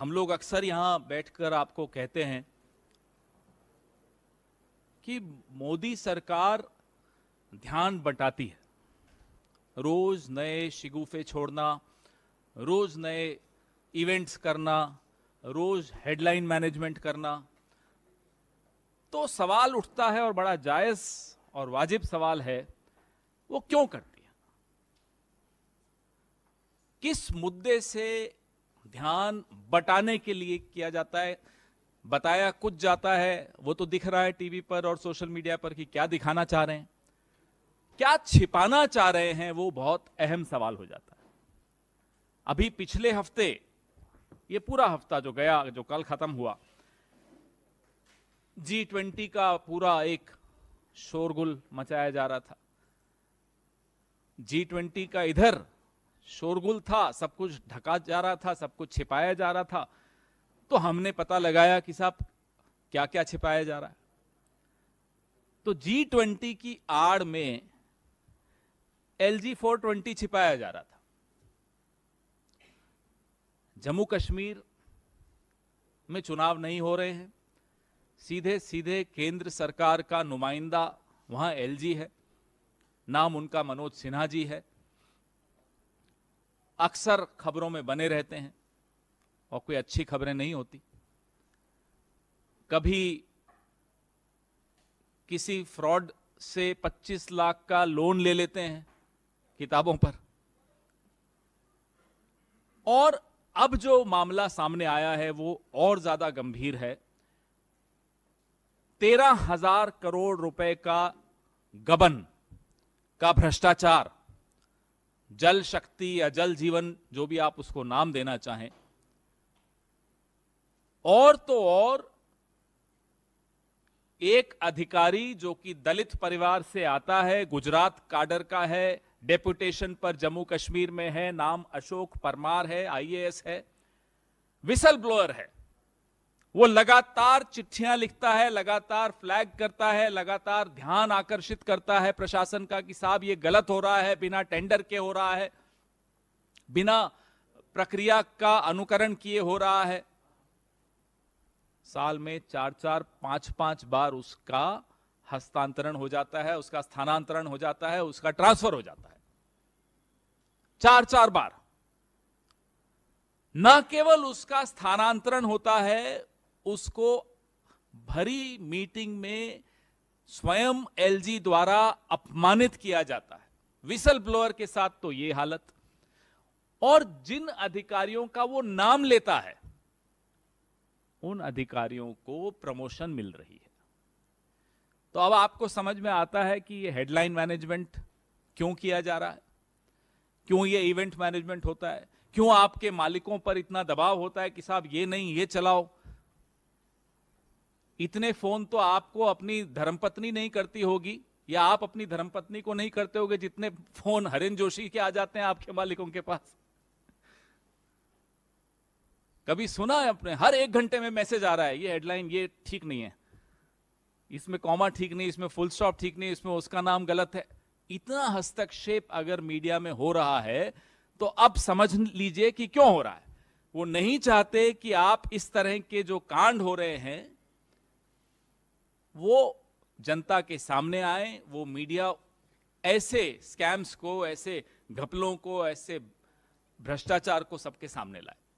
हम लोग अक्सर यहां बैठकर आपको कहते हैं कि मोदी सरकार ध्यान बंटाती है रोज नए शिगुफे छोड़ना रोज नए इवेंट्स करना रोज हेडलाइन मैनेजमेंट करना तो सवाल उठता है और बड़ा जायज और वाजिब सवाल है वो क्यों करती है किस मुद्दे से ध्यान बटाने के लिए किया जाता है बताया कुछ जाता है वो तो दिख रहा है टीवी पर और सोशल मीडिया पर कि क्या दिखाना चाह रहे हैं क्या छिपाना चाह रहे हैं वो बहुत अहम सवाल हो जाता है अभी पिछले हफ्ते ये पूरा हफ्ता जो गया जो कल खत्म हुआ जी ट्वेंटी का पूरा एक शोरगुल मचाया जा रहा था जी ट्वेंटी का इधर शोरगुल था सब कुछ ढका जा रहा था सब कुछ छिपाया जा रहा था तो हमने पता लगाया कि साहब क्या क्या छिपाया जा रहा है तो जी ट्वेंटी की आड़ में एल जी फोर ट्वेंटी छिपाया जा रहा था जम्मू कश्मीर में चुनाव नहीं हो रहे हैं सीधे सीधे केंद्र सरकार का नुमाइंदा वहां एलजी है नाम उनका मनोज सिन्हा जी है अक्सर खबरों में बने रहते हैं और कोई अच्छी खबरें नहीं होती कभी किसी फ्रॉड से 25 लाख का लोन ले लेते हैं किताबों पर और अब जो मामला सामने आया है वो और ज्यादा गंभीर है तेरह हजार करोड़ रुपए का गबन का भ्रष्टाचार जल शक्ति या जल जीवन जो भी आप उसको नाम देना चाहें और तो और एक अधिकारी जो कि दलित परिवार से आता है गुजरात काडर का है डेपुटेशन पर जम्मू कश्मीर में है नाम अशोक परमार है आईएएस है विसल ब्लोअर है वो लगातार चिट्ठियां लिखता है लगातार फ्लैग करता है लगातार ध्यान आकर्षित करता है प्रशासन का कि साहब ये गलत हो रहा है बिना टेंडर के हो रहा है बिना प्रक्रिया का अनुकरण किए हो रहा है साल में चार चार पांच पांच बार उसका हस्तांतरण हो जाता है उसका स्थानांतरण हो जाता है उसका ट्रांसफर हो जाता है चार चार बार न केवल उसका स्थानांतरण होता है उसको भरी मीटिंग में स्वयं एलजी द्वारा अपमानित किया जाता है विसल ब्लोअर के साथ तो ये हालत और जिन अधिकारियों का वो नाम लेता है उन अधिकारियों को प्रमोशन मिल रही है तो अब आपको समझ में आता है कि ये हेडलाइन मैनेजमेंट क्यों किया जा रहा है क्यों ये इवेंट मैनेजमेंट होता है क्यों आपके मालिकों पर इतना दबाव होता है कि साहब ये नहीं ये चलाओ इतने फोन तो आपको अपनी धर्मपत्नी नहीं करती होगी या आप अपनी धर्मपत्नी को नहीं करते होगे जितने फोन हरेन जोशी के आ जाते हैं आपके मालिकों के पास कभी सुना है अपने हर एक घंटे में मैसेज आ रहा है ये हेडलाइन ये ठीक नहीं है इसमें कॉमा ठीक नहीं इसमें फुल स्टॉप ठीक नहीं इसमें उसका नाम गलत है इतना हस्तक्षेप अगर मीडिया में हो रहा है तो अब समझ लीजिए कि क्यों हो रहा है वो नहीं चाहते कि आप इस तरह के जो कांड हो रहे हैं वो जनता के सामने आए वो मीडिया ऐसे स्कैम्स को ऐसे घपलों को ऐसे भ्रष्टाचार को सबके सामने लाए